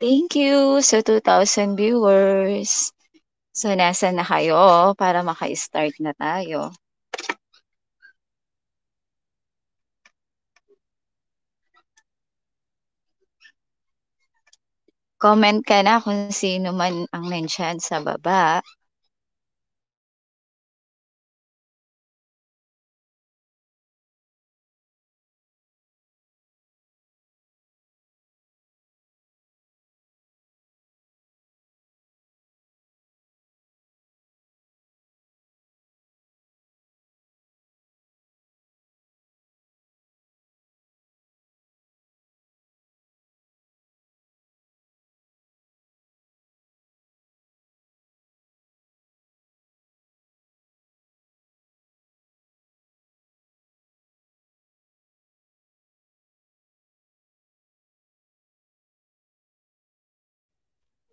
Thank you sa 2,000 viewers. So, nasa na kayo oh, para maka-start na tayo. Comment ka na kung sino man ang nandyan sa baba.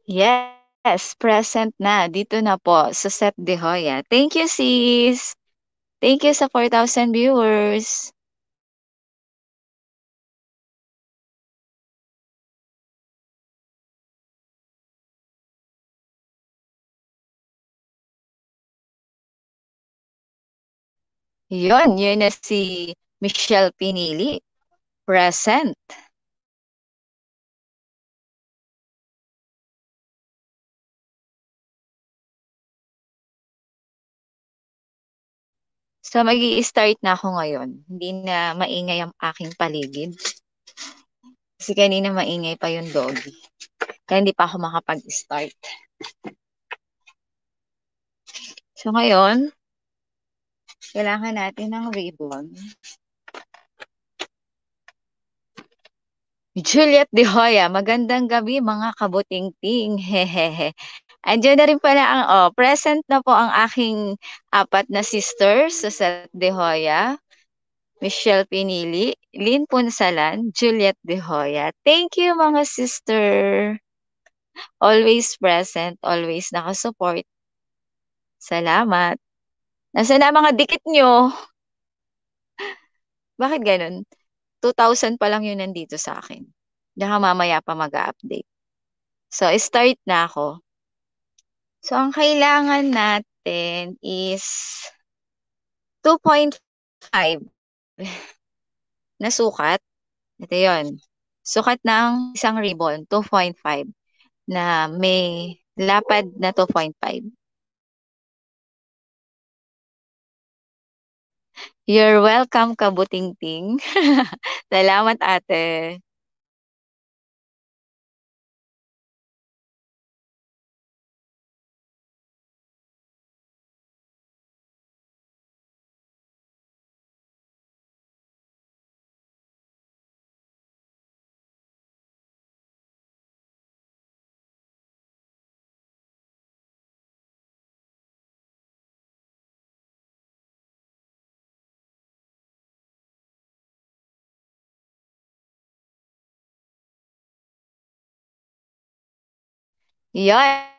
Yes, present na. Dito na po, sa Suzette De Hoya. Thank you, sis. Thank you sa 4,000 viewers. Yun, yun na si Michelle Pinili. Present. So, mag start na ako ngayon. Hindi na maingay ang aking paligid. Kasi kanina maingay pa yung doggy. Kaya hindi pa ako makapag-start. So, ngayon, kailangan natin ng ribbon. Juliet De Hoya, magandang gabi mga kabuting ting. Hehehe. Andiyan na rin pala ang, oh, present na po ang aking apat na sisters, Susette De Hoya, Michelle Pinili, Lynn Punsalan, Juliet De Hoya. Thank you mga sister. Always present, always nakasupport. Salamat. Nasa na mga dikit nyo? Bakit ganun? 2,000 pa lang yun nandito sa akin. Baka mamaya pa mag-update. So, start na ako. So, ang kailangan natin is 2.5 na sukat. Ito yon Sukat ng isang ribbon, 2.5 na may lapad na 2.5. You're welcome, Kabutingting. Salamat ate. Yan.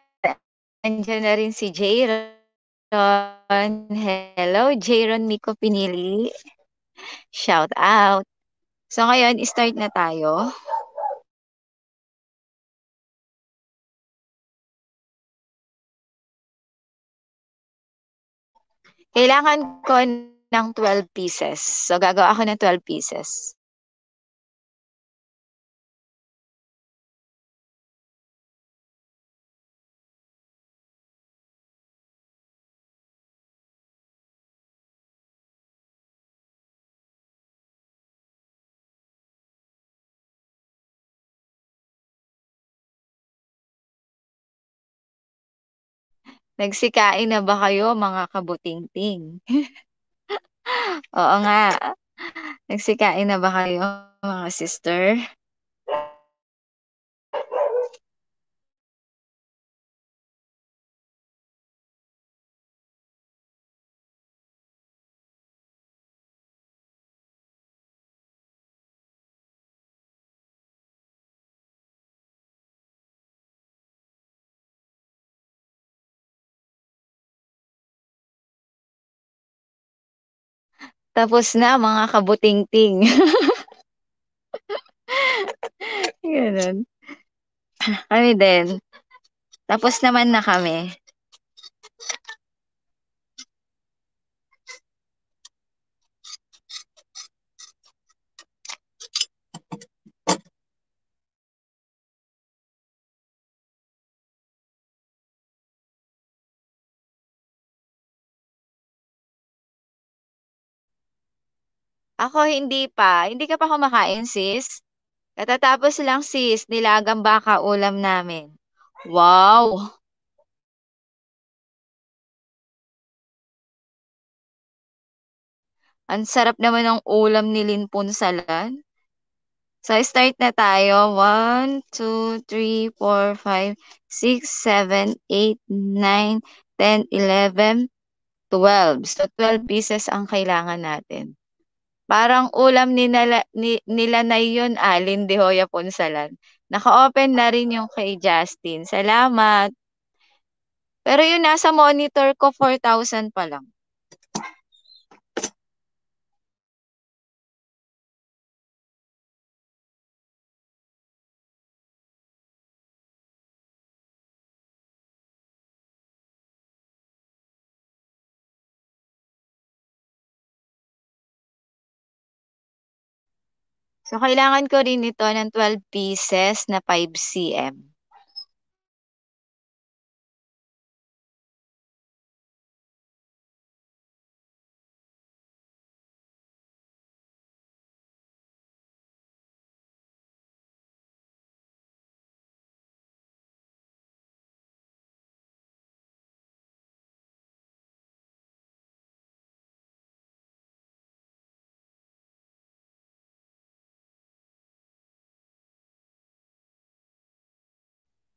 Andiyan na rin si Jaron. Hello, Jaron Miko Pinili. Shout out. So ngayon, start na tayo. Kailangan ko ng 12 pieces. So gagawa ako ng 12 pieces. Nagsikain na ba kayo mga kabutingting? Oo nga. Nagsikain na ba kayo mga sister? Tapos na, mga kabutingting. Ganun. Kami din. Tapos naman na kami. Ako hindi pa. Hindi ka pa kumakain, sis? Katatapos lang, sis. Nilagang baka ulam namin. Wow! Ang sarap naman ng ulam ni Linpon Salan. So, start na tayo. 1, 2, 3, 4, 5, 6, 7, 8, 9, 10, 11, 12. So, 12 pieces ang kailangan natin. Parang ulam nila, ni, nila na yun, Alin ah, De Hoya Ponsalan. Naka-open na rin yung kay Justin. Salamat. Pero yun, nasa monitor ko, 4,000 pa lang. So, kailangan ko rin ito ng 12 pieces na 5 cm.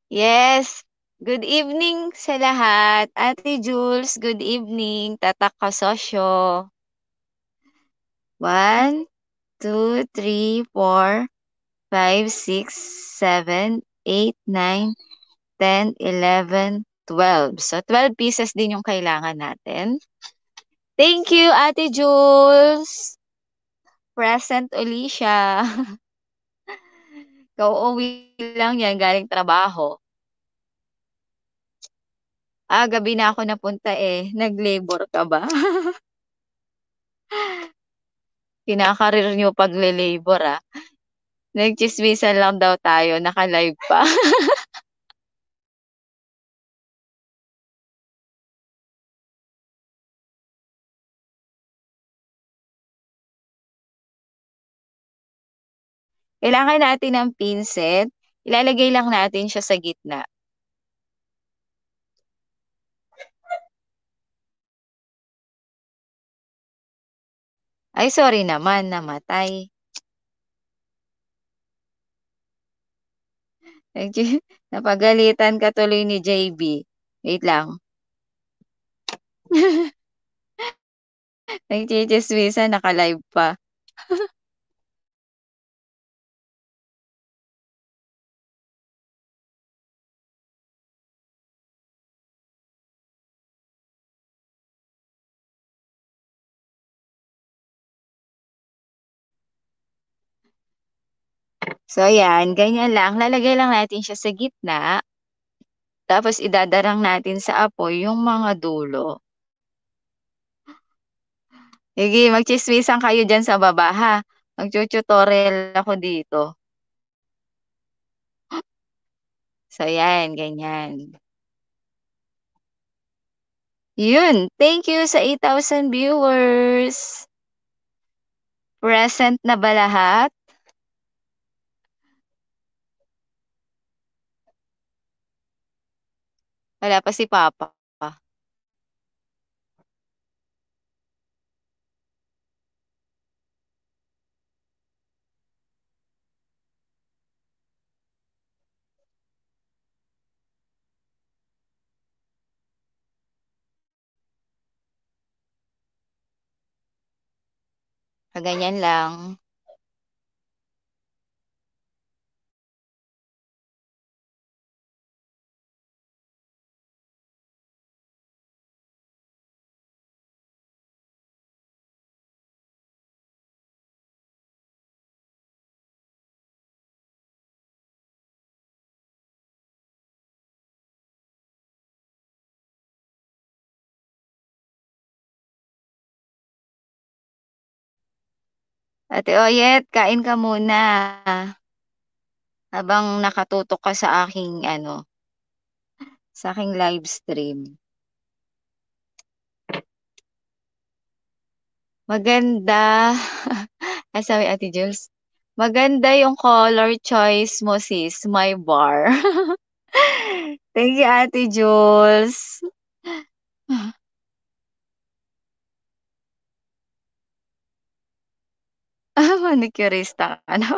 Yes. Good evening sa lahat. Ate Jules, good evening. Tatak kasosyo. One, two, three, four, five, six, seven, eight, nine, ten, eleven, twelve. So, twelve pieces din yung kailangan natin. Thank you, Ate Jules. Present uli Kauuwi lang yan galing trabaho. Ah, gabi na ako napunta eh. Nag-labor ka ba? Kinakarir nyo pagle-labor ah. Nag-chismisan lang daw tayo, naka-live pa. Kailangan natin ng pinset. Ilalagay lang natin siya sa gitna. Ay, sorry naman, namatay. Napagalitan ka tuloy ni JB. Wait lang. Nagchichismisan, naka-live pa. So, ayan. Ganyan lang. Lalagay lang natin siya sa gitna. Tapos, idadarang natin sa apoy yung mga dulo. Sige, magchismisan kayo dyan sa baba, ha? Magtututorial ako dito. So, ayan. Ganyan. Yun. Thank you sa 8,000 viewers. Present na ba lahat? Wala pa si Papa. Kaganyan lang. Ate Oyet, kain ka muna. Habang nakatutok ka sa aking ano, sa aking live stream. Maganda. Ay, Ate Jules. Maganda yung color choice mo sis, my bar. Thank you Ate Jules. Ah, manicurista ka ano?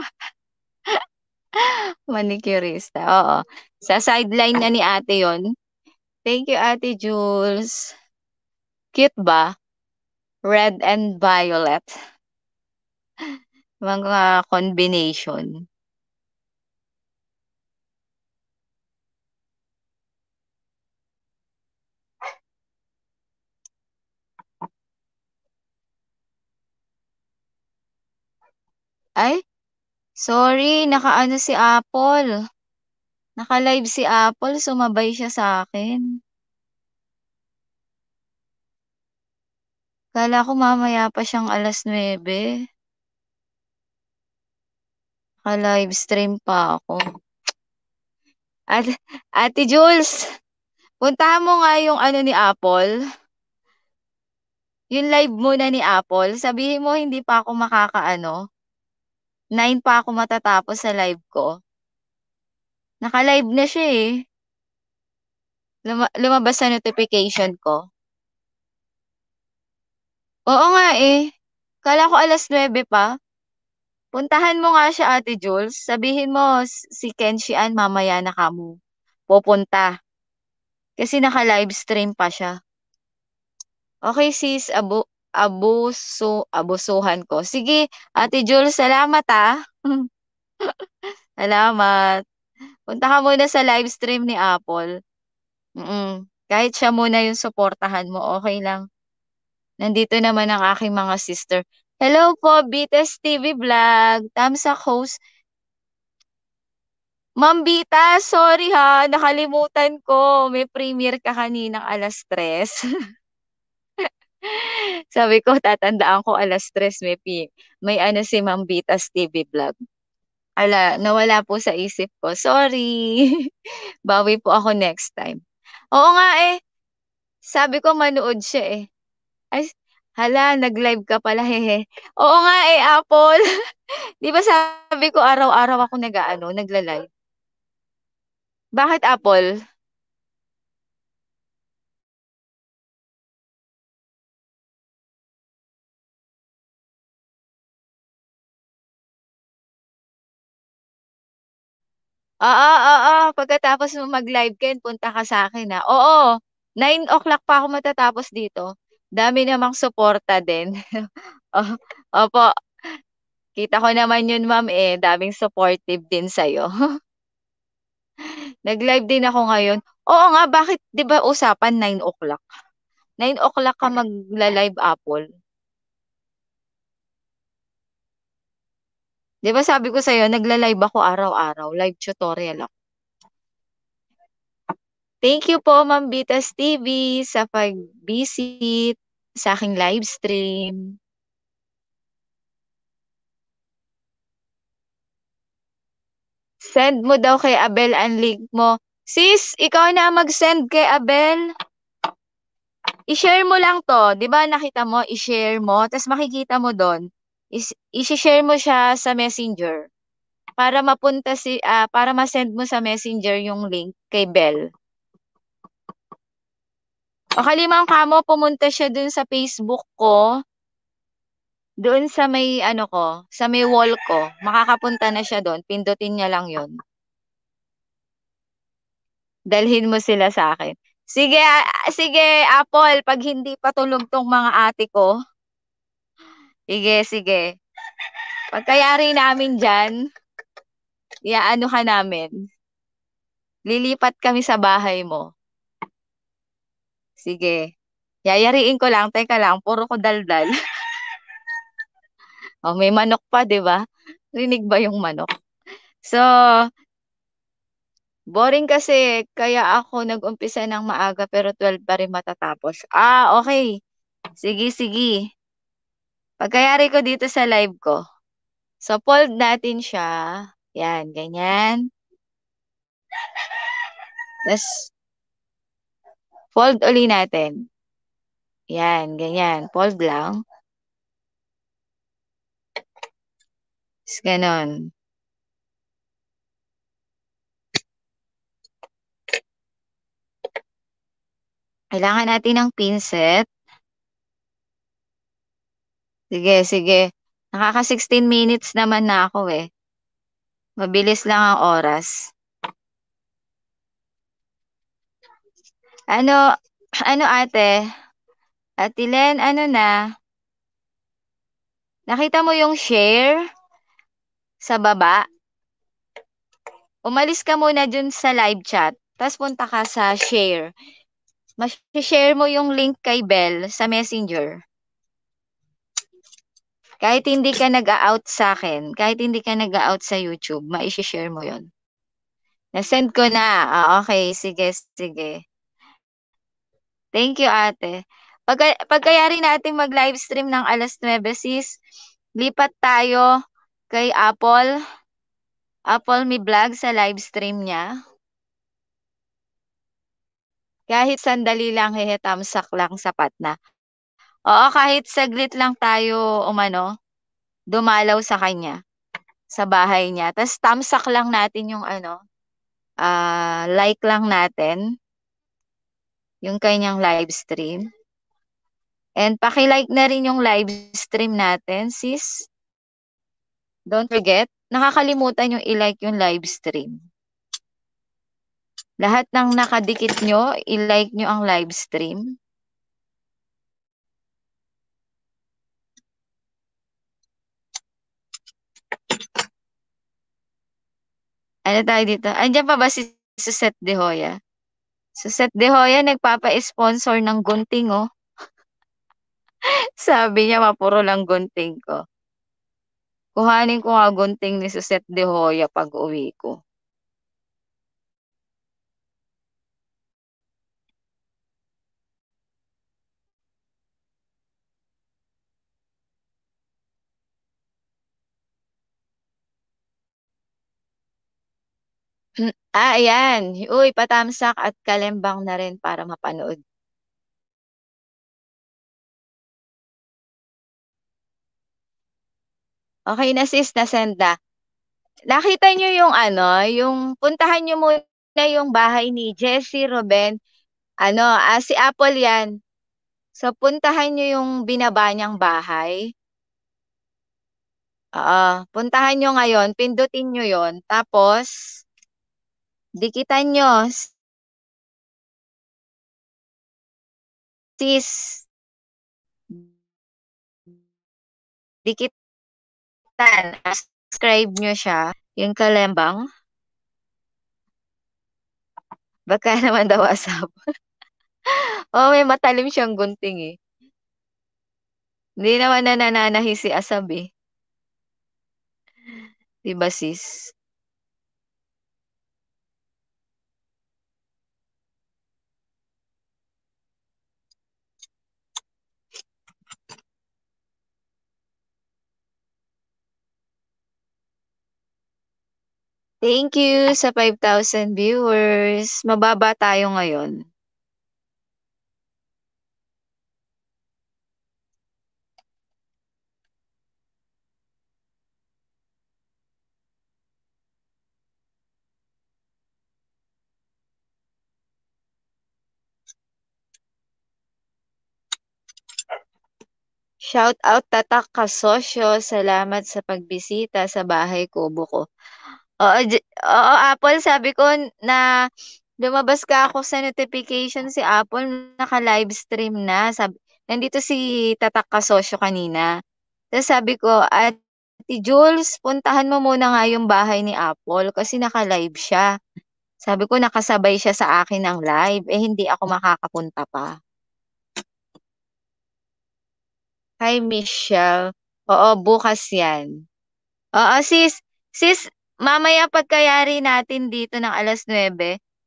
Manicurista, oo. Sa sideline na ni ate yon. Thank you, Ate Jules. Cute ba? Red and violet. Mga combination. Ay, sorry, nakaano si Apple. Naka-live si Apple, sumabay siya sa akin. Kala ko mamaya pa siyang alas 9. Naka-live stream pa ako. At, Ate Jules, puntahan mo nga yung ano ni Apple. Yung live muna ni Apple. Sabihin mo hindi pa ako makakaano. 9 pa ako matatapos sa live ko. Naka-live na siya eh. Luma- lumabas sa notification ko. Oo nga eh. Kala ko alas 9 pa. Puntahan mo nga siya Ate Jules. Sabihin mo si Kenshi an mamaya na kamo. Pupunta. Kasi naka-livestream pa siya. Okay sis, abo abuso, abusuhan ko. Sige, Ate Jules, salamat ah. salamat. Punta ka muna sa live stream ni Apple. Mm-mm. Kahit siya muna yung suportahan mo, okay lang. Nandito naman ang aking mga sister. Hello po, BTS TV Vlog. Tamsa host. Ma'am Bita, sorry ha, nakalimutan ko. May premiere ka kaninang alas 3. Sabi ko, tatandaan ko alas tres may, P- may ano si Ma'am Bitas TV vlog. Ala, nawala po sa isip ko. Sorry. Bawi po ako next time. Oo nga eh. Sabi ko manood siya eh. Ay, hala, nag-live ka pala hehe. Oo nga eh, Apple. Di ba sabi ko araw-araw ako nag-ano, nagla-live? Bakit Apple? Oo, oo, pagkatapos mo mag-live Ken, punta ka sa akin ha. Oo, 9 o'clock pa ako matatapos dito. Dami namang suporta din. opo, kita ko naman yun ma'am eh, daming supportive din sa'yo. Nag-live din ako ngayon. Oo nga, bakit 'di ba usapan 9 o'clock? 9 o'clock ka magla-live Apple. 'Di ba sabi ko sa iyo, nagla-live ako araw-araw, live tutorial ako. Thank you po Ma'am Bitas TV sa pag-visit sa aking live stream. Send mo daw kay Abel ang link mo. Sis, ikaw na mag-send kay Abel. I-share mo lang to. 'Di ba nakita mo, i-share mo, tapos makikita mo doon is i-share mo siya sa Messenger para mapunta si uh, para ma-send mo sa Messenger yung link kay Bell. O kalimang kamo pumunta siya dun sa Facebook ko. Doon sa may ano ko, sa may wall ko, makakapunta na siya doon. Pindutin niya lang 'yon. Dalhin mo sila sa akin. Sige, ah, sige Apple, pag hindi pa tulog tong mga ate ko, Sige, sige. Pagkayari namin dyan, iaano ka namin. Lilipat kami sa bahay mo. Sige. Yayariin ko lang. Teka lang, puro ko daldal. oh, may manok pa, di ba? Rinig ba yung manok? So, Boring kasi, kaya ako nag-umpisa ng maaga pero 12 pa rin matatapos. Ah, okay. Sige, sige. Pagkayari ko dito sa live ko, so fold natin siya. Yan, ganyan. Tapos, fold uli natin. Yan, ganyan. Fold lang. Tapos, ganon. Kailangan natin ng pinset. Sige, sige. Nakaka-16 minutes naman na ako eh. Mabilis lang ang oras. Ano, ano ate? Ate Len, ano na? Nakita mo yung share sa baba? Umalis ka muna dun sa live chat. Tapos punta ka sa share. Mas-share mo yung link kay Bell sa messenger. Kahit hindi ka nag-out sa akin, kahit hindi ka nag-out sa YouTube, mai-share mo 'yon. Na-send ko na. Ah, okay, sige, sige. Thank you, ate. Pag, pagkayari natin mag livestream stream ng alas 9, sis, lipat tayo kay Apple. Apple may vlog sa livestream niya. Kahit sandali lang, hehe, tamsak lang, sapat na. Oo, kahit saglit lang tayo umano, dumalaw sa kanya, sa bahay niya. Tapos tamsak lang natin yung ano, uh, like lang natin yung kanyang live stream. And paki-like na rin yung live stream natin, sis. Don't forget, nakakalimutan yung i-like yung live stream. Lahat ng nakadikit nyo, i-like nyo ang live stream. ano tayo dito? Andiyan pa ba si Susette De Hoya? Susette De Hoya nagpapa-sponsor ng gunting, oh. Sabi niya, mapuro lang gunting ko. Kuhanin ko nga gunting ni Susette De Hoya pag uwi ko. Ah, ayan. Uy, patamsak at kalembang na rin para mapanood. Okay na sis, na-send na. Nakita nyo yung ano, yung puntahan nyo muna yung bahay ni Jesse Ruben. Ano, ah, si Apple yan. So, puntahan nyo yung binaba niyang bahay. Oo, puntahan nyo ngayon, pindutin nyo yon Tapos, Dikitan nyo. Sis. Dikitan. Ascribe nyo siya. Yung kalembang. Baka naman daw asap. oh, may matalim siyang gunting eh. Hindi naman na nananahi si Asab eh. Diba sis? Thank you sa 5,000 viewers. Mababa tayo ngayon. Shout out Tatak Kasosyo, salamat sa pagbisita sa bahay ko buko. Oo, j- oo, Apple, sabi ko na lumabas ka ako sa notification si Apple, naka livestream na. Sabi, nandito si Tatak Kasosyo kanina. Tapos sabi ko, at Ati Jules, puntahan mo muna nga yung bahay ni Apple kasi naka-live siya. Sabi ko, nakasabay siya sa akin ng live. Eh, hindi ako makakapunta pa. Hi, Michelle. Oo, bukas yan. Oo, sis. Sis, mamaya pagkayari natin dito ng alas 9,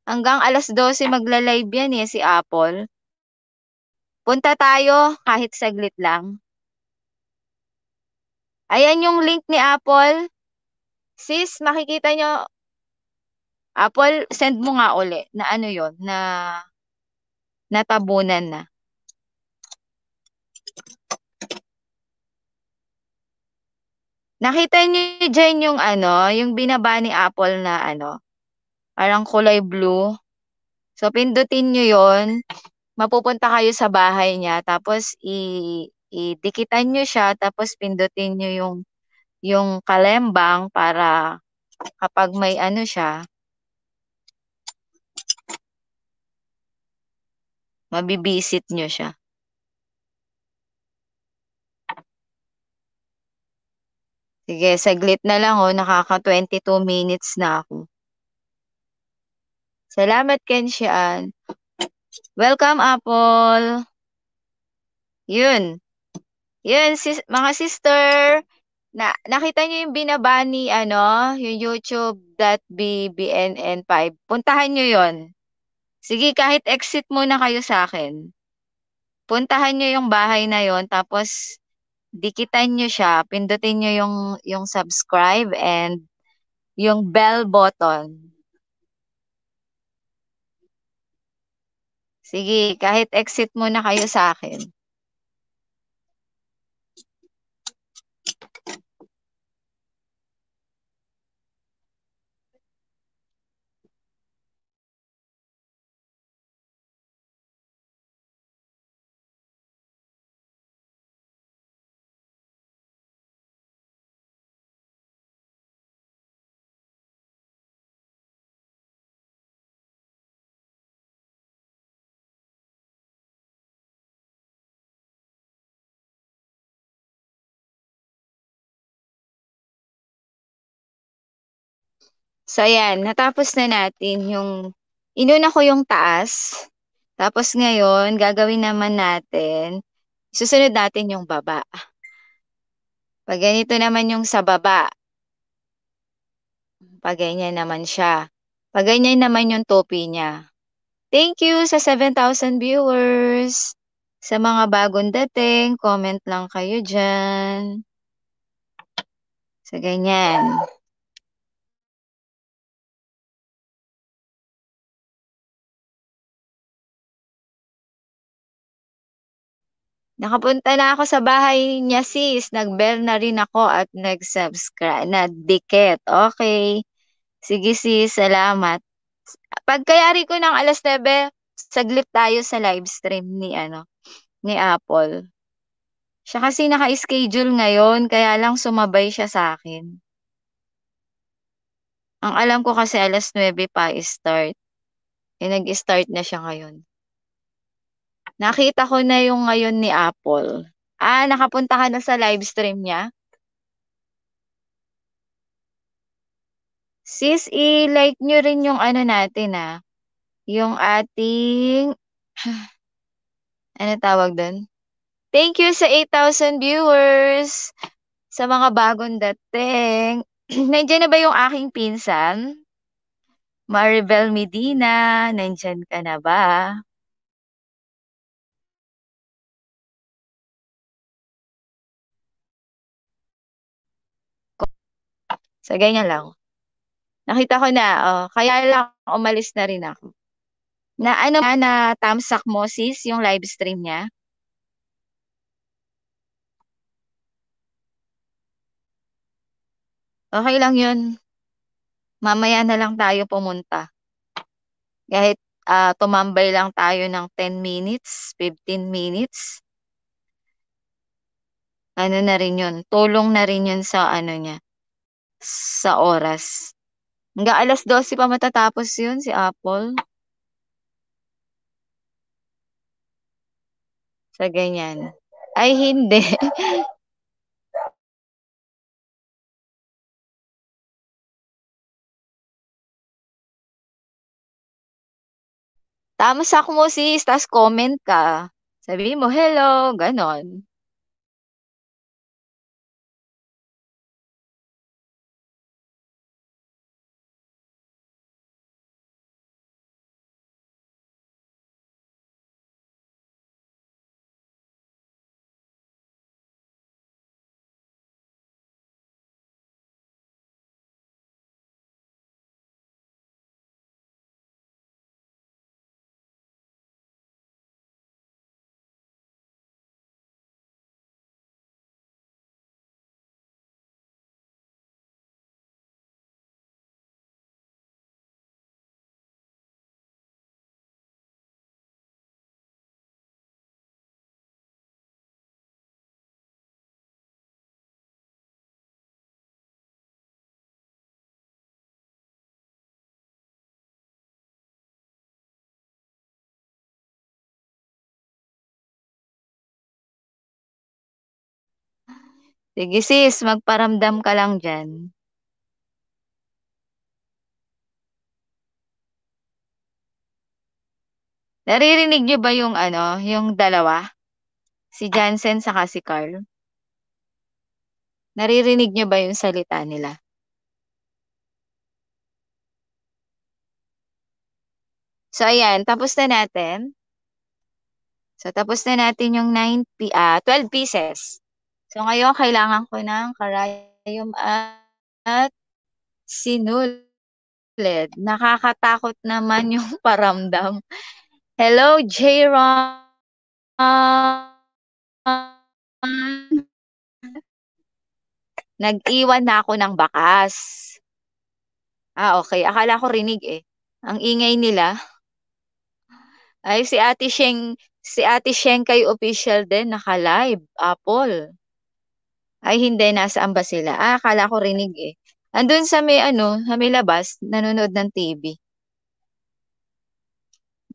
hanggang alas 12 magla-live yan eh si Apple. Punta tayo kahit saglit lang. Ayan yung link ni Apple. Sis, makikita nyo. Apple, send mo nga uli na ano yon na natabunan na. Nakita niyo dyan yung ano, yung binaba ni Apple na ano, parang kulay blue. So, pindutin niyo yon Mapupunta kayo sa bahay niya. Tapos, i idikitan nyo siya. Tapos, pindutin niyo yung, yung kalembang para kapag may ano siya, mabibisit niyo siya. Sige, saglit na lang oh. Nakaka-22 minutes na ako. Salamat, Kenshian. Welcome, Apple. Yun. Yun, sis mga sister. Na nakita niyo yung binaba ni ano, yung youtube.bbnn5. Puntahan niyo yon. Sige, kahit exit muna kayo sa akin. Puntahan niyo yung bahay na yon tapos dikitan nyo siya, pindutin nyo yung, yung subscribe and yung bell button. Sige, kahit exit muna kayo sa akin. So ayan, natapos na natin yung, inuna ko yung taas. Tapos ngayon, gagawin naman natin, susunod natin yung baba. Pag ganito naman yung sa baba, pag ganyan naman siya. Pag ganyan naman yung topi niya. Thank you sa 7,000 viewers. Sa mga bagong dating, comment lang kayo dyan. So, ganyan. Nakapunta na ako sa bahay niya sis. Nag-bell na rin ako at nag-subscribe na dikit. Okay. Sige sis, salamat. Pagkayari ko ng alas 9, saglit tayo sa live stream ni ano ni Apple. Siya kasi naka-schedule ngayon, kaya lang sumabay siya sa akin. Ang alam ko kasi alas 9 pa i start. Eh, nag-start na siya ngayon. Nakita ko na yung ngayon ni Apple. Ah, nakapunta ka na sa live stream niya? Sis, i-like nyo rin yung ano natin ah. Yung ating... ano tawag doon? Thank you sa 8,000 viewers! Sa mga bagong dating. Nandiyan na ba yung aking pinsan? Maribel Medina, nandiyan ka na ba? So, ganyan lang. Nakita ko na, oh, kaya lang umalis na rin ako. Na ano na, na tamsak mo sis, yung live stream niya? Okay lang yun. Mamaya na lang tayo pumunta. Kahit uh, tumambay lang tayo ng 10 minutes, 15 minutes. Ano na rin yun. Tulong na rin yun sa ano niya sa oras. Hanggang alas 12 pa matatapos yun si Apple. Sa ganyan. Ay, hindi. Tama sa ako mo si tapos comment ka. Sabi mo, hello, ganon. Sige sis, magparamdam ka lang dyan. Naririnig niyo ba yung ano, yung dalawa? Si Jansen saka si Carl? Naririnig niyo ba yung salita nila? So ayan, tapos na natin. So tapos na natin yung 9 p uh, ah, 12 pieces. So ngayon, kailangan ko ng karayom at, sinulid. Nakakatakot naman yung paramdam. Hello, J-Ron. Nag-iwan na ako ng bakas. Ah, okay. Akala ko rinig eh. Ang ingay nila. Ay, si Ate Sheng, si Ate Sheng kay official din, naka-live, Apple. Ay hindi, nasa ba sila? Ah, akala ko rinig eh. Andun sa may ano, sa may labas, nanonood ng TV.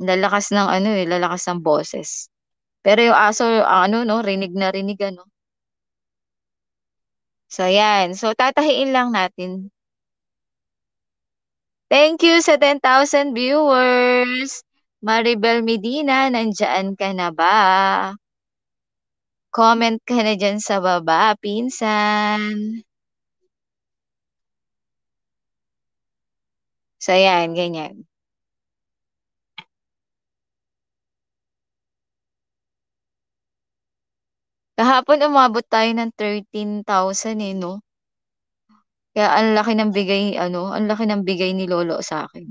Lalakas ng ano eh, lalakas ng boses. Pero yung aso, ano no, rinig na rinig ano. So yan, so tatahiin lang natin. Thank you sa 10,000 viewers. Maribel Medina, nandiyan ka na ba? comment ka na dyan sa baba, pinsan. So, ayan, ganyan. Kahapon umabot tayo ng 13,000 eh, no? Kaya ang laki ng bigay, ano, ang laki ng bigay ni Lolo sa akin.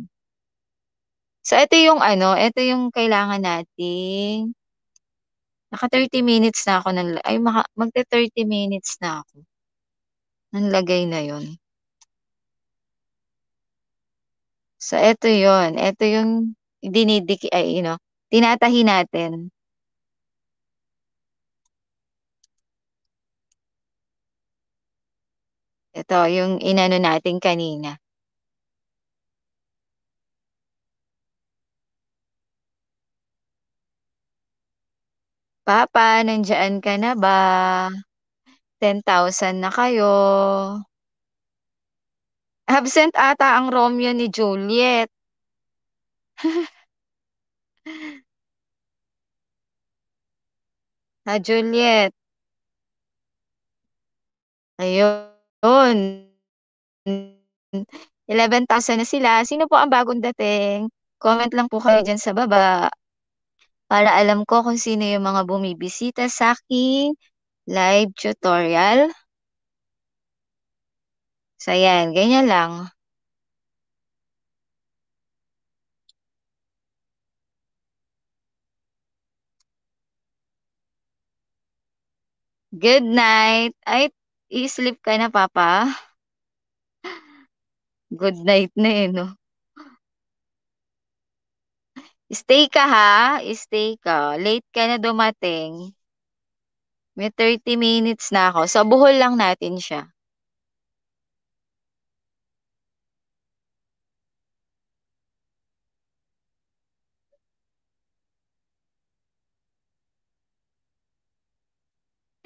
So, ito yung ano, ito yung kailangan nating Naka 30 minutes na ako ng, ay maka, magte 30 minutes na ako. Ang lagay na yon. So, ito yon Ito yung dinidiki, ay, you know, tinatahi natin. Ito, yung inano natin kanina. Papa, nandiyan ka na ba? 10,000 na kayo. Absent ata ang Romeo ni Juliet. ha, Juliet. Ayun. 11,000 na sila. Sino po ang bagong dating? Comment lang po kayo dyan sa baba para alam ko kung sino yung mga bumibisita sa akin live tutorial. So, ayan. Ganyan lang. Good night. Ay, i-sleep ka na, Papa. Good night na eh, no? Stay ka ha, stay ka. Late ka na dumating. May 30 minutes na ako. So, buhol lang natin siya.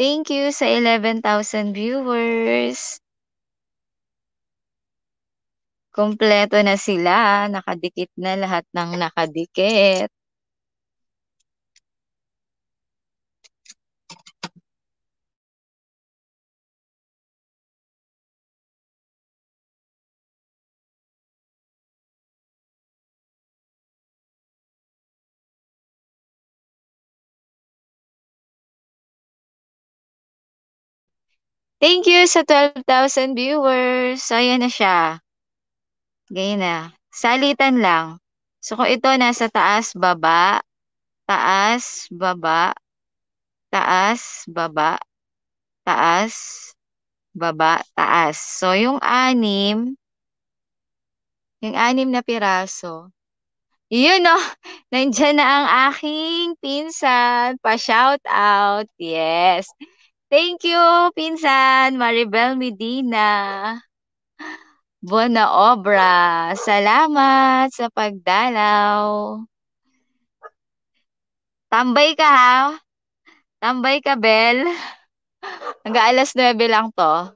Thank you sa 11,000 viewers. Kompleto na sila, nakadikit na lahat ng nakadikit. Thank you sa 12,000 viewers. So, ayan na siya. Ganyan na. Salitan lang. So, kung ito nasa taas, baba, taas, baba, taas, baba, taas, baba, taas. So, yung anim, yung anim na piraso, yun oh, nandyan na ang aking pinsan. Pa-shout out. Yes. Thank you, pinsan Maribel Medina. Buena Obra. Salamat sa pagdalaw. Tambay ka ha. Tambay ka, Bel. Hanggang alas 9 lang to.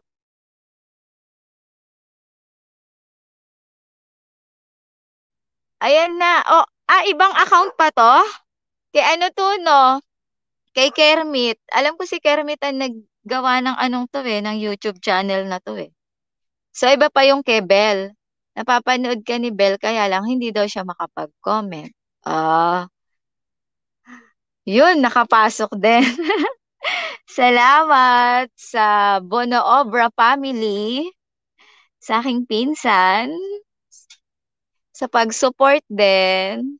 Ayan na. Oh, ah, ibang account pa to? Kay ano to, no? Kay Kermit. Alam ko si Kermit ang naggawa ng anong to eh, ng YouTube channel na to eh. So, iba pa yung kay Bell. Napapanood ka ni Bell, kaya lang hindi daw siya makapag-comment. Ah, uh, yun, nakapasok din. Salamat sa Bono Obra family, sa aking pinsan, sa pag-support din.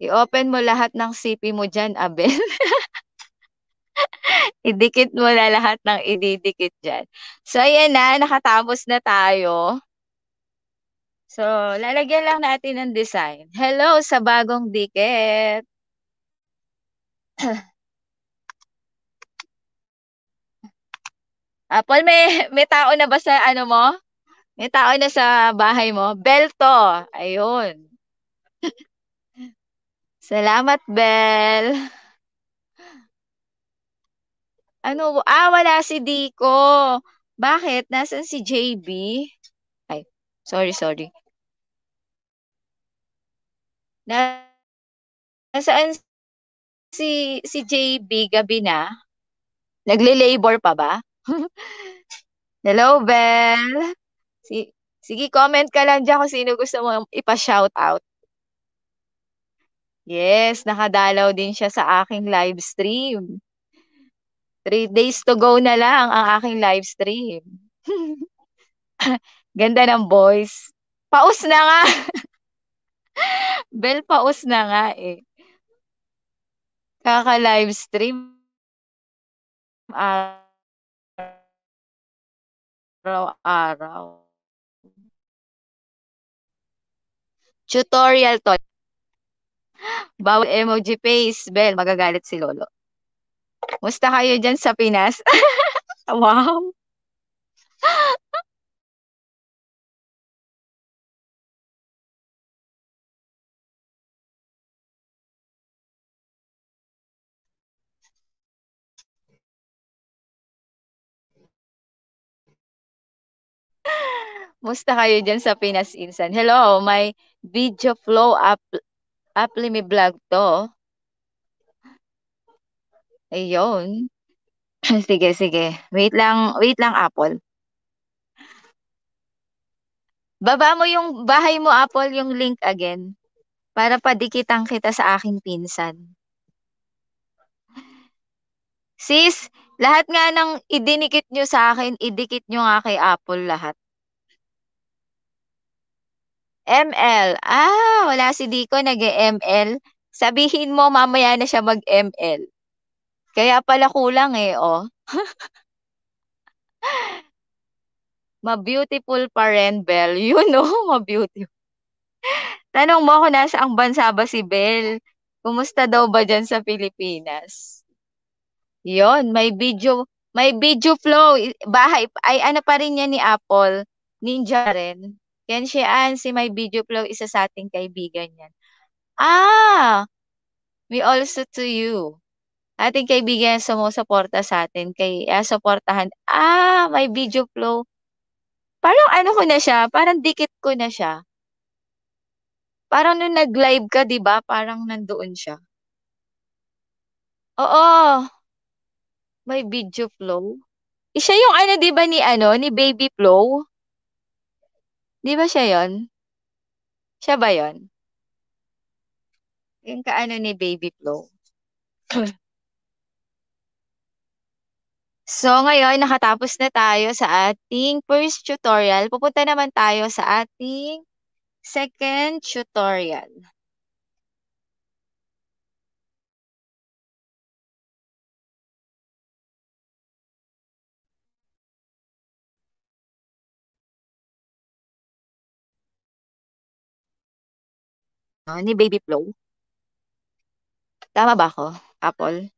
I-open mo lahat ng CP mo dyan, Abel. idikit mo na lahat ng ididikit dyan. So, ayan na, nakatapos na tayo. So, lalagyan lang natin ng design. Hello sa bagong dikit. Apple, ah, may, may tao na ba sa ano mo? May tao na sa bahay mo? Belto. Ayun. Salamat, Bel. Ano, ah, wala si Dico. Bakit? Nasaan si JB? Ay, sorry, sorry. Nasaan si si JB gabi na? Nagle-labor pa ba? Hello, Belle. Si Sige, comment ka lang dyan kung sino gusto mo ipa shoutout Yes, nakadalaw din siya sa aking live stream. Three days to go na lang ang aking live stream. Ganda ng voice. Paus na nga. Bell, paus na nga eh. Kaka-live stream. Araw-araw. Tutorial to. Bawal emoji face. Bell, magagalit si Lolo. Musta kayo dyan sa Pinas? wow! Musta kayo dyan sa Pinas Insan? Hello, may video flow up, up me vlog to. Ayun. Sige, sige. Wait lang, wait lang, Apple. Baba mo yung bahay mo, Apple, yung link again. Para padikitang kita sa aking pinsan. Sis, lahat nga ng idinikit nyo sa akin, idikit nyo nga kay Apple lahat. ML. Ah, wala si Dico, nag-ML. Sabihin mo mamaya na siya mag-ML. Kaya pala kulang eh, oh. ma-beautiful pa rin, Bell. You know, ma-beautiful. Tanong mo kung nasa ang bansa ba si Bell. Kumusta daw ba dyan sa Pilipinas? Yon, may video, may video flow. Bahay, ay ano pa rin yan ni Apple. Ninja rin. Yan si Ann, si may video flow, isa sa ating kaibigan yan. Ah! We also to you ating kaibigan sumusuporta sa atin kay uh, suportahan. Ah, may video flow. Parang ano ko na siya, parang dikit ko na siya. Parang nung nag-live ka, 'di ba? Parang nandoon siya. Oo. May video flow. E siya yung ano, 'di ba ni ano, ni Baby Flow? 'Di ba siya 'yon? Siya ba 'yon? Yung kaano ni Baby Flow. So ngayon nakatapos na tayo sa ating first tutorial. Pupunta naman tayo sa ating second tutorial. No, ah, ni Baby Flow. Tama ba ako, Apple?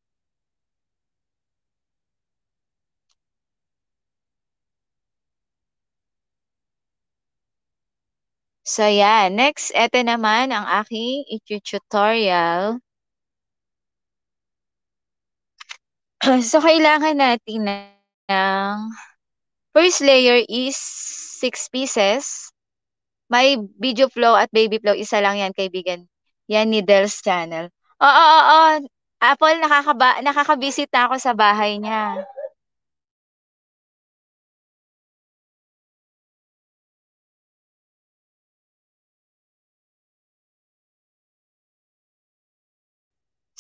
So, yeah. Next, ito naman ang aking i-tutorial. so, kailangan natin ng first layer is 6 pieces. May video flow at baby flow. Isa lang yan, kaibigan. Yan ni Del's channel. Oo, oo, oo. Apple, nakakaba, nakakabisit na ako sa bahay niya.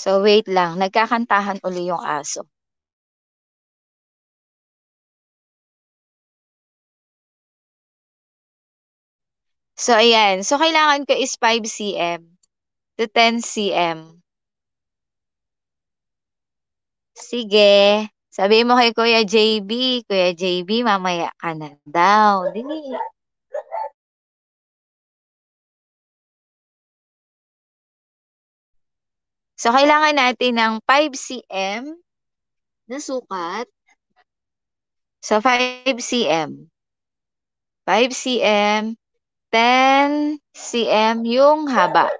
So wait lang, nagkakantahan uli yung aso. So ayan, so kailangan ko is 5 cm to 10 cm. Sige. Sabi mo kay Kuya JB, Kuya JB, mamaya ka na daw. Dini. So, kailangan natin ng 5 cm na sukat. So, 5 cm. 5 cm, 10 cm yung haba.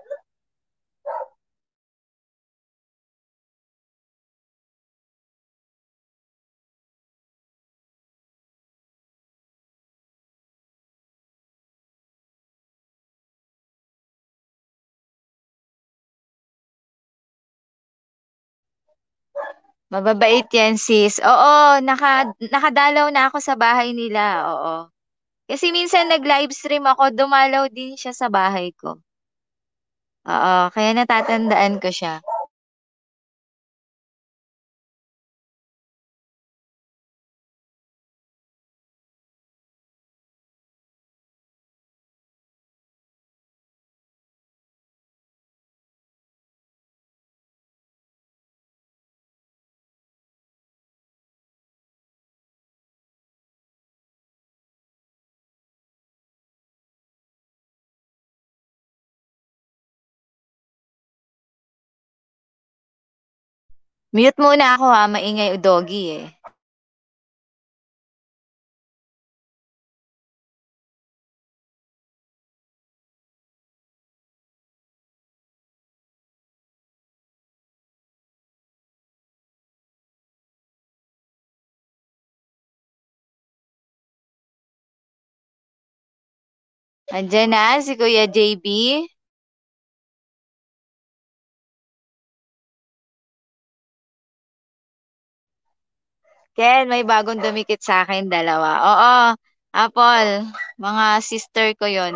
Mababait yan, sis. Oo, naka, nakadalaw na ako sa bahay nila. Oo. Kasi minsan nag-livestream ako, dumalaw din siya sa bahay ko. Oo, kaya natatandaan ko siya. Mute muna ako ha, maingay doggy eh. Andiyan na si Kuya JB. Ken, may bagong dumikit sa akin dalawa. Oo, Apple, mga sister ko yon.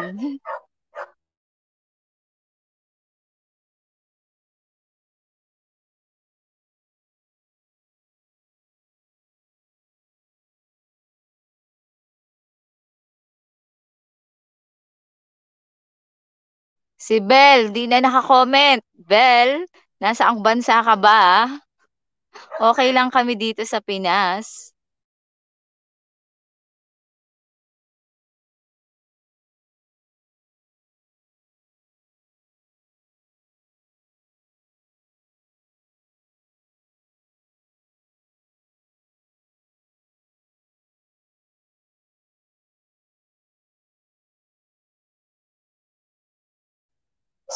Si Bell, di na nakakomment. Bell, nasa ang bansa ka ba? Ah? Okay lang kami dito sa Pinas.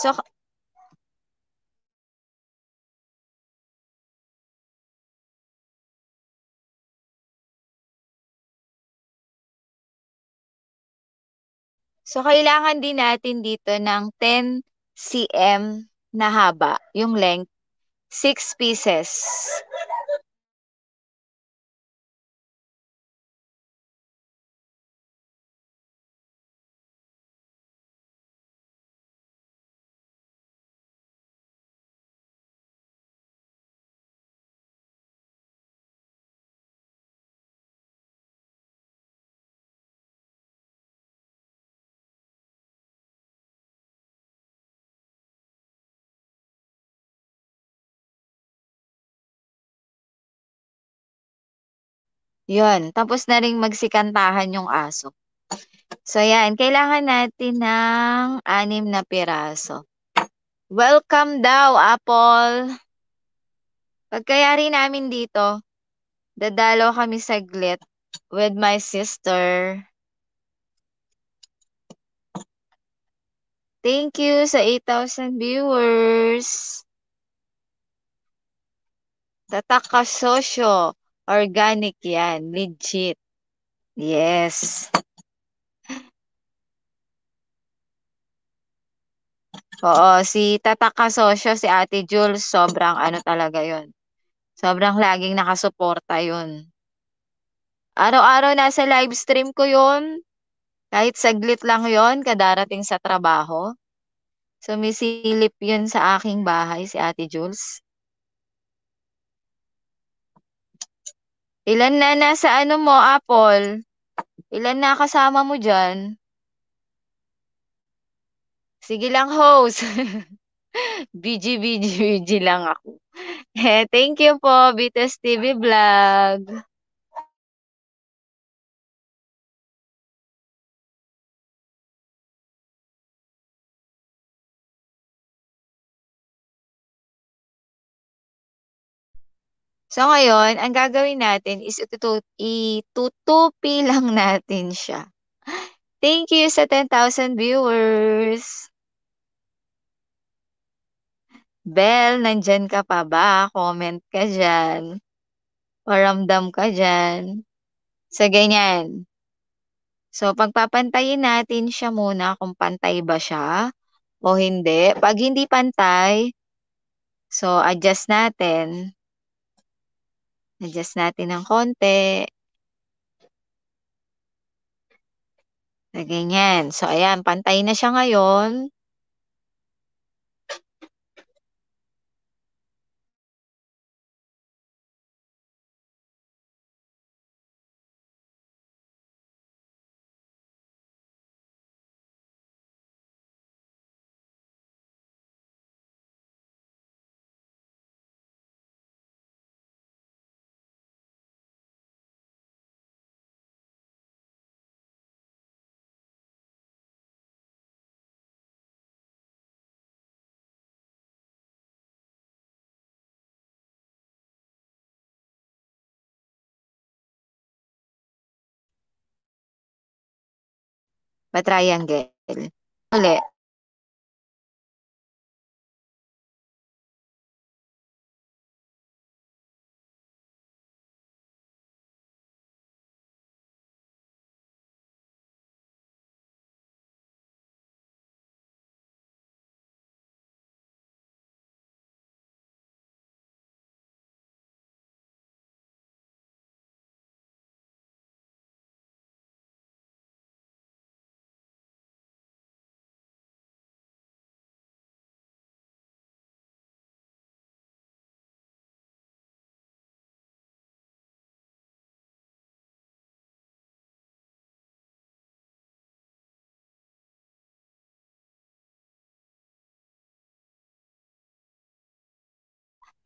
So, So, kailangan din natin dito ng 10 cm na haba, yung length, 6 pieces. Yun, tapos na rin magsikantahan yung aso. So yan, kailangan natin ng anim na piraso. Welcome daw, Apple! Pagkayari namin dito, dadalo kami saglit with my sister. Thank you sa 8,000 viewers. Tatak ka sosyo. Organic yan. Legit. Yes. Oo, si Tata Kasosyo, si Ate Jules, sobrang ano talaga yon Sobrang laging nakasuporta yon Araw-araw nasa live stream ko yon Kahit saglit lang yon kadarating sa trabaho. Sumisilip yun sa aking bahay, si Ate Jules. Ilan na nasa ano mo, Apple? Ilan na kasama mo dyan? Sige lang, host. BG, BG, BG lang ako. Eh, thank you po, BTS TV Vlog. So ngayon, ang gagawin natin is itutu- itutupi lang natin siya. Thank you sa 10,000 viewers. Bell, nandyan ka pa ba? Comment ka dyan. Paramdam ka dyan. Sa so, ganyan. So, pagpapantayin natin siya muna kung pantay ba siya o hindi. Pag hindi pantay, so adjust natin. Adjust natin ng konti. So, ganyan. So, ayan, pantay na siya ngayon. Ba triangle? Uli.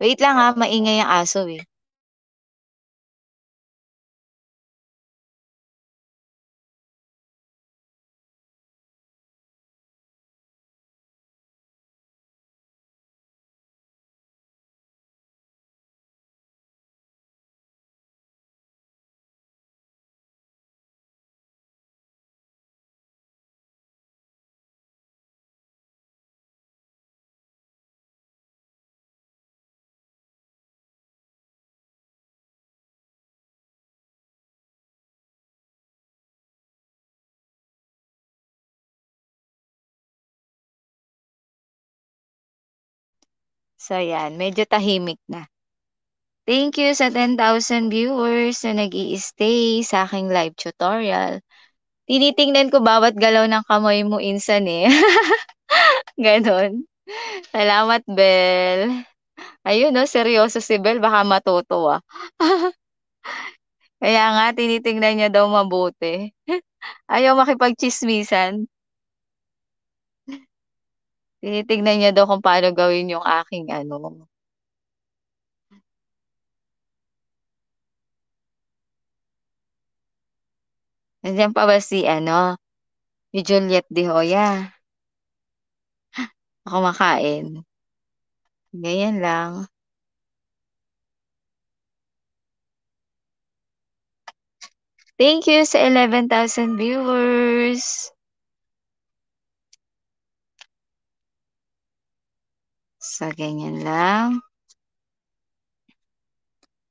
Wait lang ha, ah. maingay ang aso eh. So yan, medyo tahimik na. Thank you sa 10,000 viewers na nag stay sa aking live tutorial. Tinitingnan ko bawat galaw ng kamay mo insan eh. Ganon. Salamat, Bel. Ayun, no, seryoso si Bel. Baka matuto ah. Kaya nga, tinitingnan niya daw mabuti. Ayaw makipagchismisan. Tinitignan niya daw kung paano gawin yung aking ano. Nandiyan pa ba si ano? Si Juliet De Hoya. Ako makain. Ganyan lang. Thank you sa 11,000 viewers. Sa ganyan lang.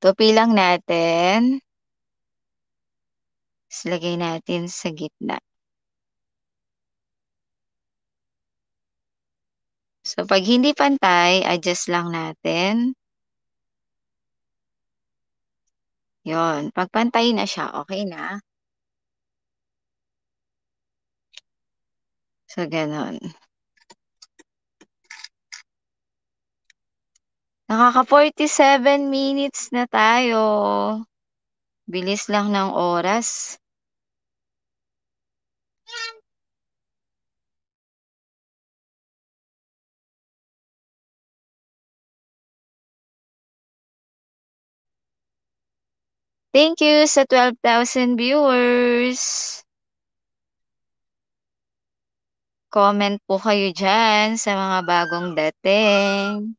Tupi lang natin. Tapos natin sa gitna. So, pag hindi pantay, adjust lang natin. yon Pag pantay na siya, okay na. So, ganun. Nakaka-47 minutes na tayo. Bilis lang ng oras. Thank you sa 12,000 viewers. Comment po kayo dyan sa mga bagong dating.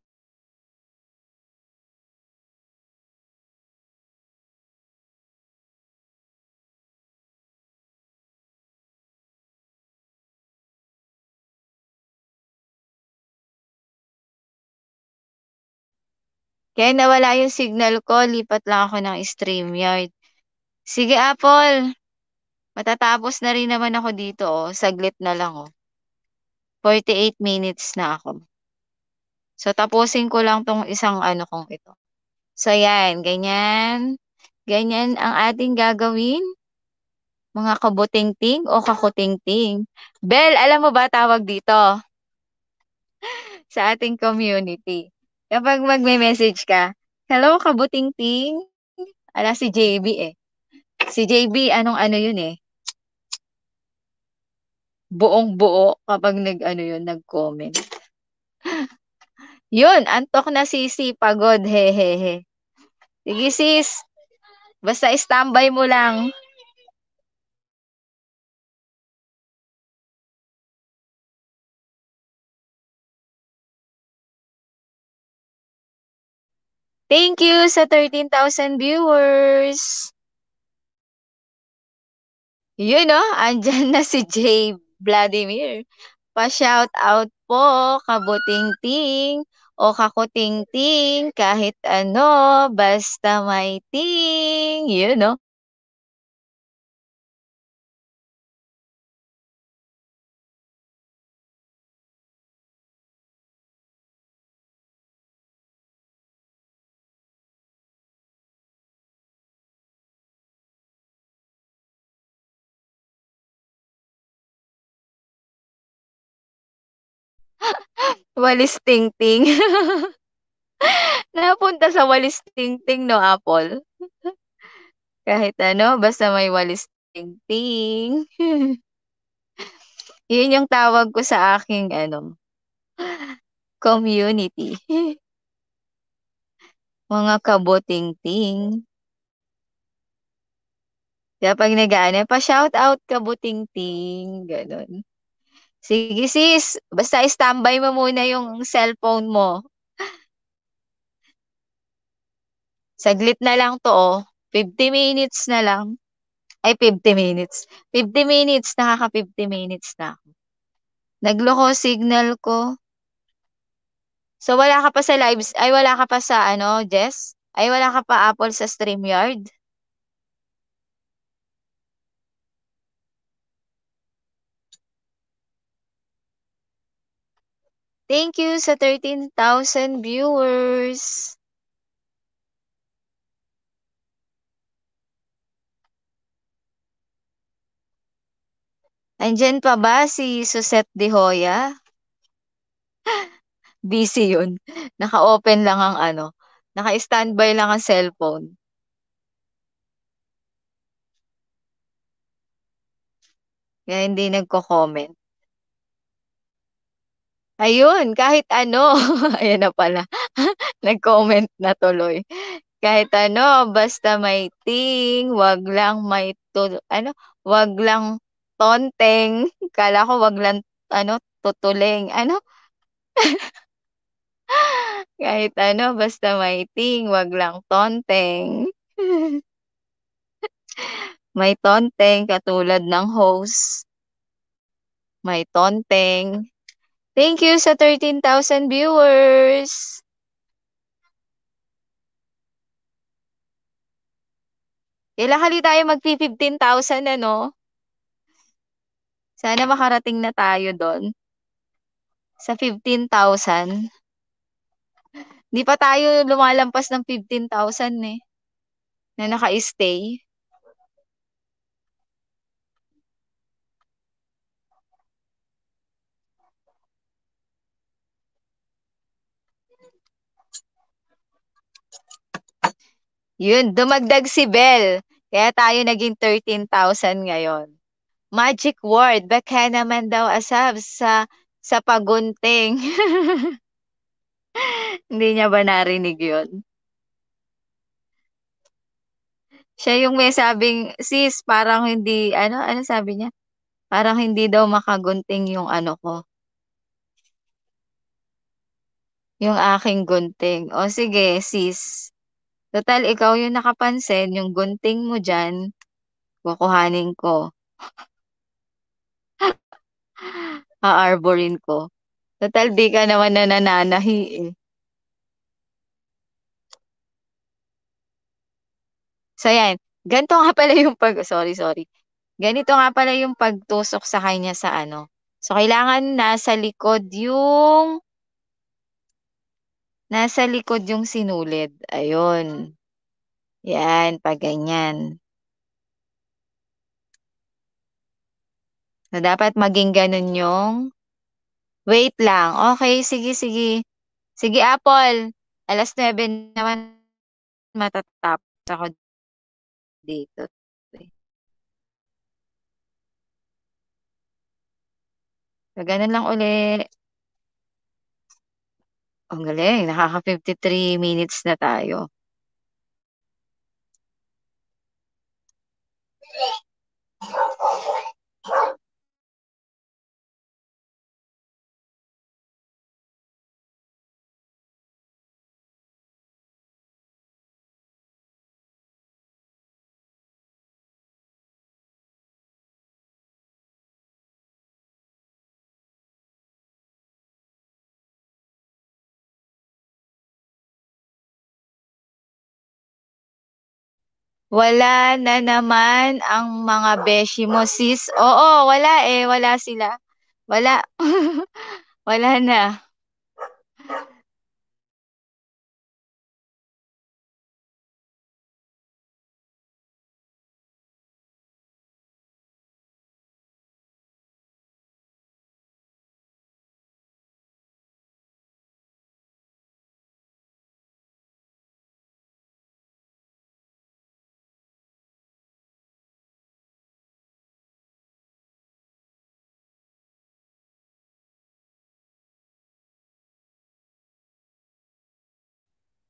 Kaya nawala yung signal ko, lipat lang ako ng StreamYard. Sige, Apple. Matatapos na rin naman ako dito, oh. Saglit na lang, oh. 48 minutes na ako. So, tapusin ko lang tong isang ano kong ito. So, yan. Ganyan. Ganyan ang ating gagawin. Mga kabuting-ting o kakuting-ting. Bell, alam mo ba tawag dito? Sa ating community. Kapag magme-message ka, hello, kabuting ting. Ala si JB eh. Si JB, anong ano yun eh. Buong buo kapag nag-ano yun, nag-comment. yun, antok na si sisi, pagod, hehehe. Sige sis, basta standby mo lang. Thank you sa 13,000 viewers! Yun no, andyan na si Jay Vladimir. Pa-shout out po, kabuting-ting o kakuting-ting, kahit ano, basta may ting. Yun no, Walis tingting. Napunta sa walis tingting no, Apple. Kahit ano, basta may walis tingting. Yun yung tawag ko sa aking ano community. Mga kabuting-ting. Kaya pag nag pa shout out kabuting-ting, ganun. Sige sis, basta standby mo muna yung cellphone mo. Saglit na lang to oh. 50 minutes na lang. Ay, 50 minutes. 50 minutes, nakaka 50 minutes na ako. Nagloko signal ko. So wala ka pa sa lives, ay wala ka pa sa ano, Jess? Ay wala ka pa Apple sa StreamYard? Thank you sa 13,000 viewers. Nandyan pa ba si Suset De Hoya? Busy yun. Naka-open lang ang ano. Naka-standby lang ang cellphone. Kaya hindi nagko-comment. Ayun, kahit ano. Ayan na pala. Nag-comment na tuloy. Kahit ano, basta may ting, wag lang may to, ano, wag lang tonteng. Kala ko wag lang ano, tutuling. Ano? kahit ano, basta may ting, wag lang tonteng. may tonteng katulad ng host. May tonteng Thank you sa 13,000 viewers. Kailangan tayo magpi-15,000 ano? Sana makarating na tayo doon. Sa 15,000. Hindi pa tayo lumalampas ng 15,000 eh. Na naka-stay. Yun, dumagdag si Bell. Kaya tayo naging 13,000 ngayon. Magic word, baka naman daw asab sa sa pagunting. Hindi niya ba narinig yun? Siya yung may sabing, sis, parang hindi, ano, ano sabi niya? Parang hindi daw makagunting yung ano ko. Yung aking gunting. O sige, sis, Total, ikaw yung nakapansin, yung gunting mo dyan, kukuhanin ko. Aarborin ko. Total, di ka naman nanananahi eh. So, yan. Ganito nga pala yung pag... Sorry, sorry. Ganito nga pala yung pagtusok sa kanya sa ano. So, kailangan nasa likod yung Nasa likod yung sinulid. Ayun. Yan, pag ganyan. So, dapat maging ganun yung wait lang. Okay, sige, sige. Sige, Apple. Alas 9 naman matatapos ako dito. So, ganun lang ulit. Ang galing, nakaka-53 minutes na tayo. Wala na naman ang mga beshi mo, sis. Oo, wala eh. Wala sila. Wala. wala na.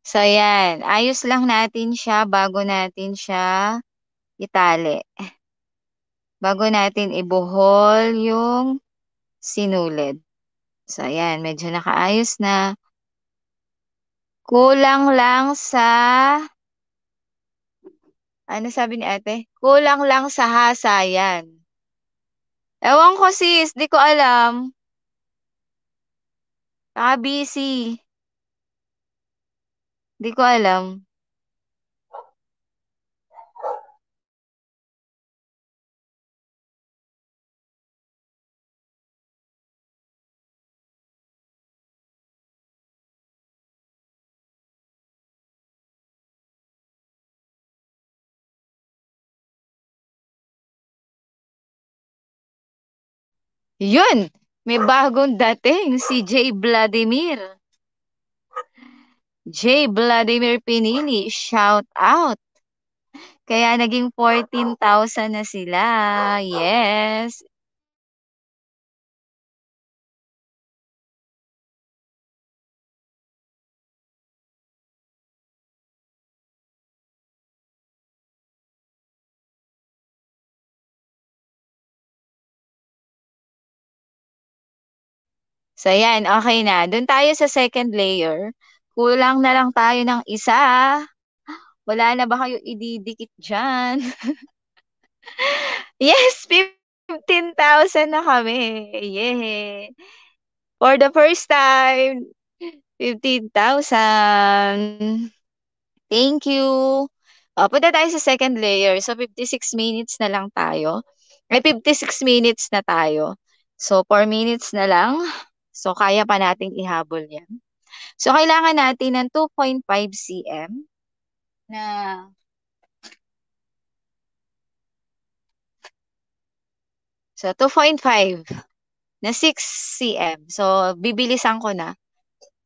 So, ayan. Ayos lang natin siya bago natin siya itali. Bago natin ibuhol yung sinulid. So, ayan. Medyo nakaayos na. Kulang lang sa... Ano sabi ni ate? Kulang lang sa hasa. Ayan. Ewan ko sis. Di ko alam. Naka-busy. Hindi ko alam. Yun! May bagong dating, si J. Vladimir. J. Vladimir Pinili, shout out. Kaya naging 14,000 na sila. Yes. So, yan. Okay na. Doon tayo sa second layer. Kulang na lang tayo ng isa. Wala na ba kayo ididikit dyan? yes, 15,000 na kami. Yeah. For the first time, 15,000. Thank you. Uh, punta tayo sa second layer. So, 56 minutes na lang tayo. May 56 minutes na tayo. So, 4 minutes na lang. So, kaya pa nating ihabol yan. So, kailangan natin ng 2.5 cm na So, 2.5 na 6 cm. So, bibilisan ko na.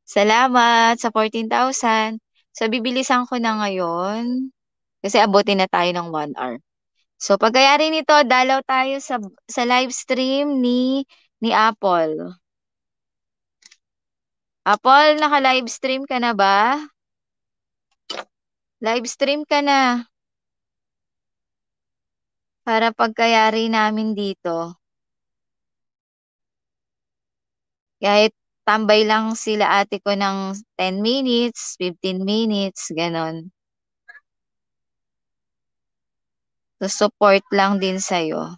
Salamat sa 14,000. So, bibilisan ko na ngayon. Kasi abutin na tayo ng 1 hour. So, pagkayari nito, dalaw tayo sa, sa live stream ni, ni Apple. Apol, ah, naka-livestream ka na ba? Livestream ka na. Para pagkayari namin dito. Kahit tambay lang sila ate ko ng 10 minutes, 15 minutes, ganon. So, support lang din sa'yo.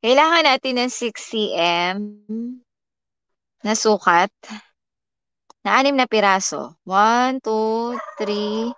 Kailangan natin ng 6 cm na sukat na anim na piraso. 1, 2, 3,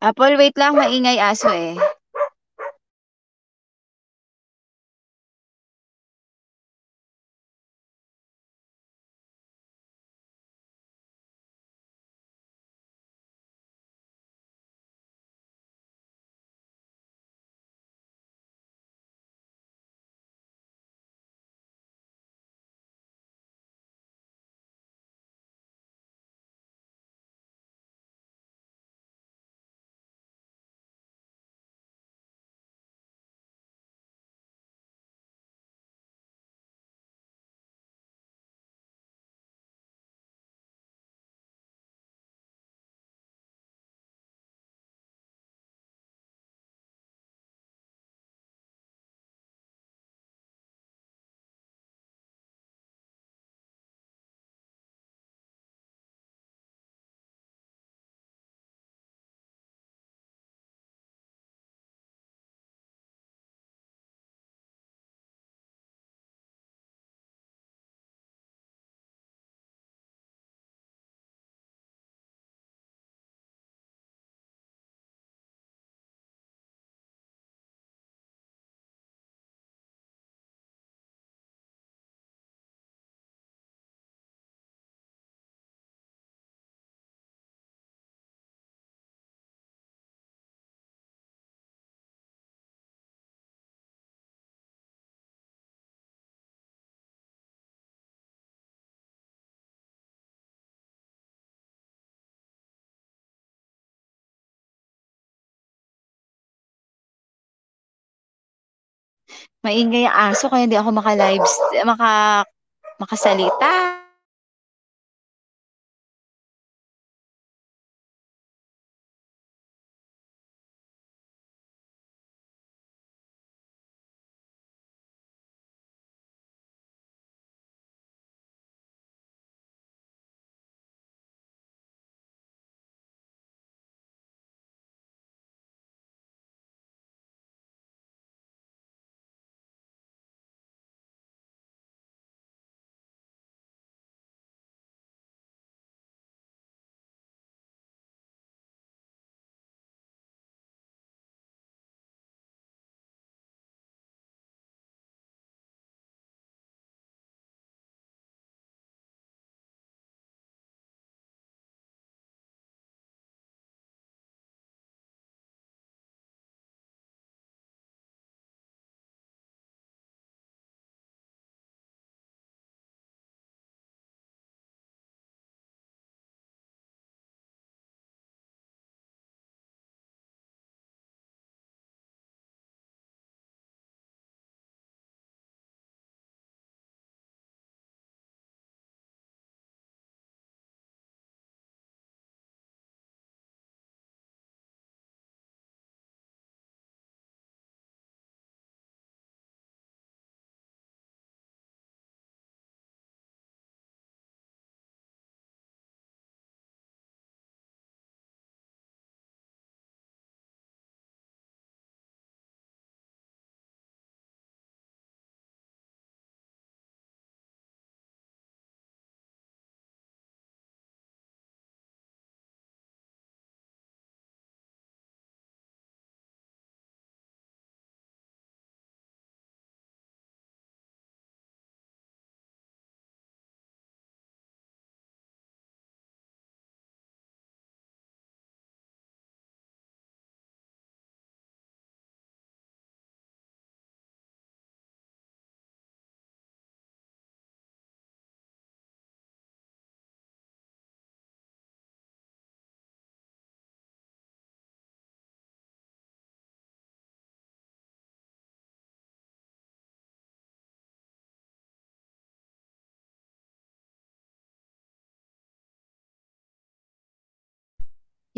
Apple, wait lang, maingay aso eh. Maingay ang aso kaya hindi ako maka-live maka makasalita.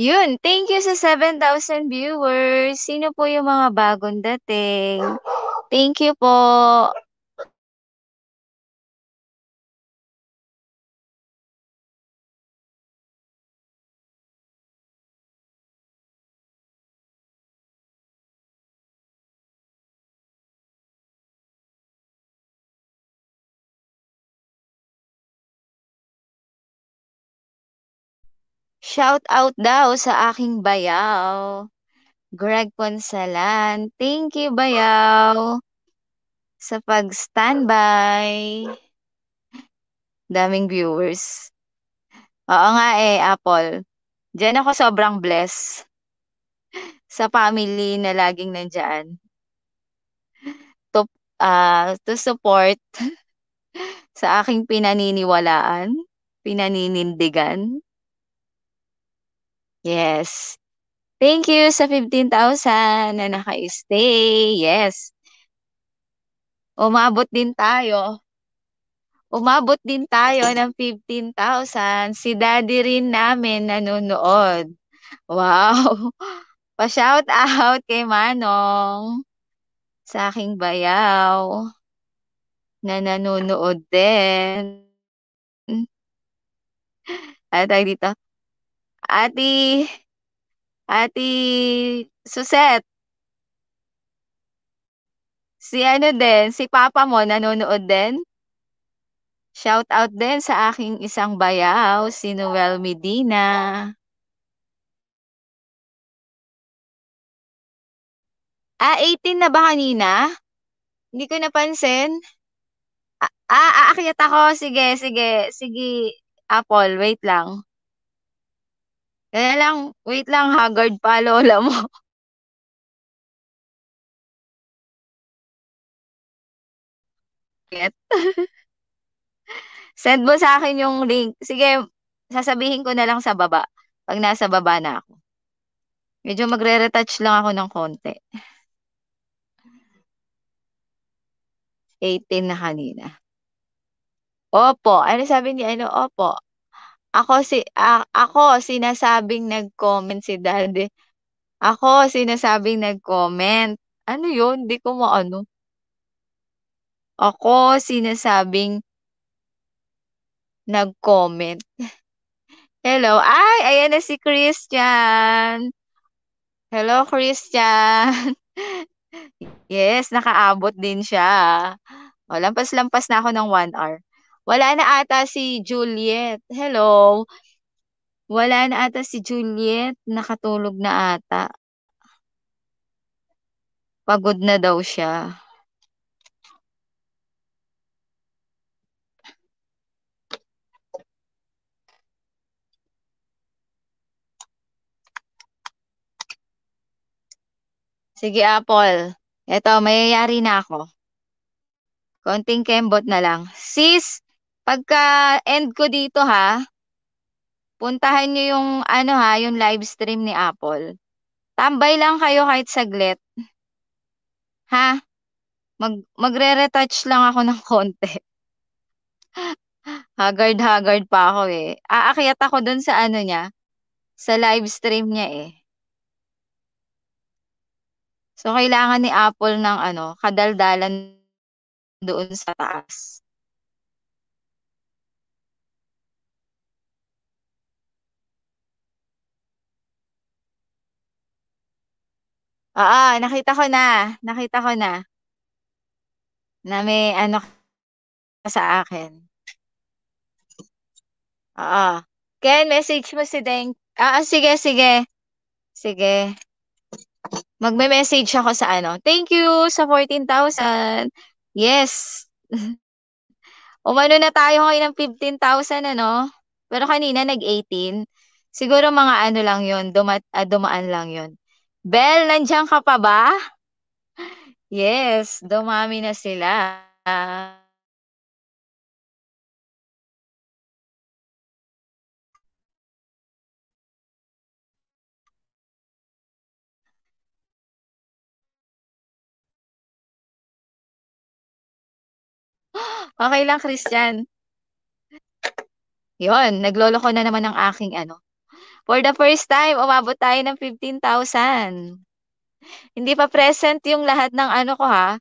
Yun, thank you sa 7,000 viewers. Sino po yung mga bagong dating? Thank you po. Shout out daw sa aking bayaw. Greg Ponsalan. Thank you, bayaw. Sa pag-standby. Daming viewers. Oo nga eh, Apple. Diyan ako sobrang blessed. Sa family na laging nandyan. To, uh, to support sa aking pinaniniwalaan, pinaninindigan. Yes. Thank you sa 15,000 na naka-stay. Yes. Umabot din tayo. Umabot din tayo ng 15,000. Si daddy rin namin nanonood. Wow. Pa-shout out kay Manong sa aking bayaw na nanonood din. At dito, Ate Ate Suset. Si ano din, si Papa mo nanonood din. Shout out din sa aking isang bayaw, si Noel Medina. Ah, 18 na ba kanina? Hindi ko napansin. Ah, ah, aakyat ako. Sige, sige, sige. Apple, wait lang. Yan lang, wait lang, haggard pa lola mo. Get? Send mo sa akin yung link. Sige, sasabihin ko na lang sa baba. Pag nasa baba na ako. Medyo magre-retouch lang ako ng konti. 18 na kanina. Opo. Ano sabi ni ano? Opo. Ako si a- ako sinasabing nag-comment si Daddy. Ako sinasabing nag-comment. Ano 'yun? Hindi ko maano. Ako sinasabing nag-comment. Hello. Ay, ayan na si Christian. Hello, Christian. yes, nakaabot din siya. O, lampas-lampas na ako ng one hour. Wala na ata si Juliet. Hello? Wala na ata si Juliet. Nakatulog na ata. Pagod na daw siya. Sige, Apple. Ito, mayayari na ako. Konting kembot na lang. Sis, Pagka end ko dito ha, puntahan nyo yung ano ha, yung live stream ni Apple. Tambay lang kayo kahit saglit. Ha? Mag, magre-retouch lang ako ng konti. Haggard-haggard pa ako eh. Aakyat ako doon sa ano niya, sa live stream niya eh. So, kailangan ni Apple ng ano, kadaldalan doon sa taas. Oo, nakita ko na. Nakita ko na. Na may ano sa akin. Oo. Ken, message mo si Deng. Oo, sige, sige. Sige. Magme-message ako sa ano. Thank you sa 14,000. Yes. Umano na tayo ngayon ng 15,000 ano. Pero kanina nag-18. Siguro mga ano lang yun. duma- uh, dumaan lang yun. Bell, nandiyan ka pa ba? Yes, dumami na sila. Okay lang, Christian. Yon, naglolo ko na naman ang aking ano, For the first time, umabot tayo ng 15,000. Hindi pa present yung lahat ng ano ko ha.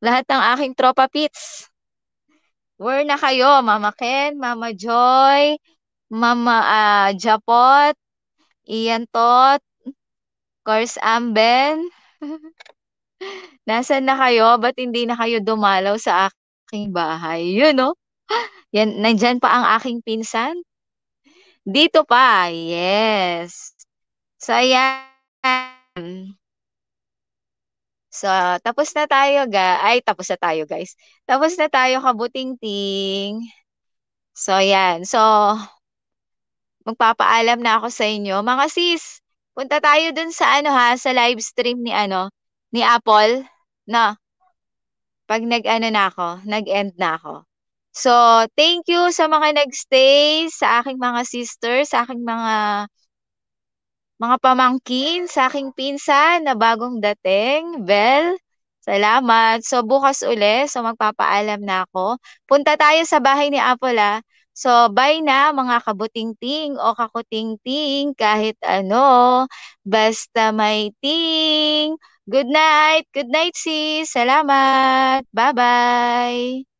Lahat ng aking tropa pits. Where na kayo? Mama Ken, Mama Joy, Mama uh, Japot, Ian Tot, course Amben. Nasaan na kayo? Ba't hindi na kayo dumalaw sa aking bahay? Yun, no? Yan, nandyan pa ang aking pinsan. Dito pa, yes. So, ayan. So, tapos na tayo, guys. ay, tapos na tayo, guys. Tapos na tayo, kabuting-ting. So, ayan. So, magpapaalam na ako sa inyo. Mga sis, punta tayo dun sa ano ha, sa live stream ni ano, ni Apple. No. Pag nag-ano na ako, nag-end na ako. So, thank you sa mga nagstay, sa aking mga sisters, sa aking mga mga pamangkin, sa aking pinsan na bagong dating, Bell. Salamat. So, bukas uli. So, magpapaalam na ako. Punta tayo sa bahay ni Apola. Ah. So, bye na mga kabuting-ting o kakuting-ting kahit ano. Basta may ting. Good night. Good night, sis. Salamat. Bye-bye.